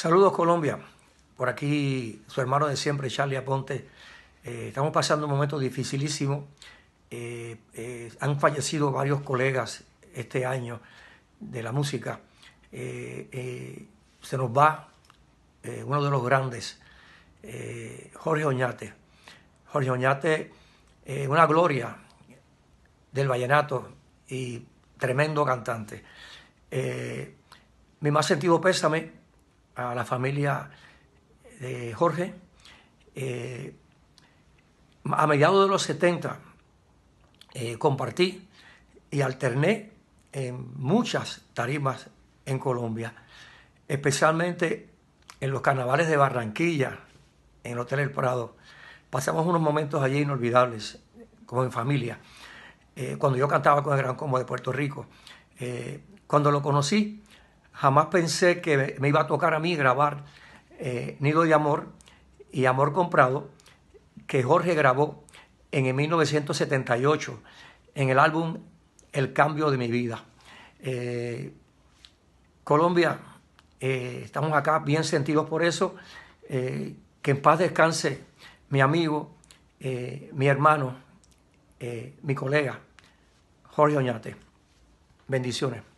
Saludos Colombia, por aquí su hermano de siempre, Charlie Aponte. Eh, estamos pasando un momento dificilísimo. Eh, eh, han fallecido varios colegas este año de la música. se nos va uno de los grandes, Jorge Oñate. Jorge Oñate, una gloria del vallenato y tremendo cantante. mi más sentido pésame a la familia de Jorge. Eh, a mediados de los 70 eh, compartí y alterné en muchas tarimas en Colombia, especialmente en los carnavales de Barranquilla, en el Hotel El Prado. Pasamos unos momentos allí inolvidables, como en familia, eh, cuando yo cantaba con el Gran Combo de Puerto Rico. cuando lo conocí, Jamás pensé que me iba a tocar a mí grabar eh, Nido de Amor y Amor Comprado, que Jorge grabó en 1978 en el álbum El Cambio de mi Vida. Eh, Colombia, eh, estamos acá bien sentidos por eso. que en paz descanse mi amigo, mi hermano, mi colega, Jorge Oñate. Bendiciones.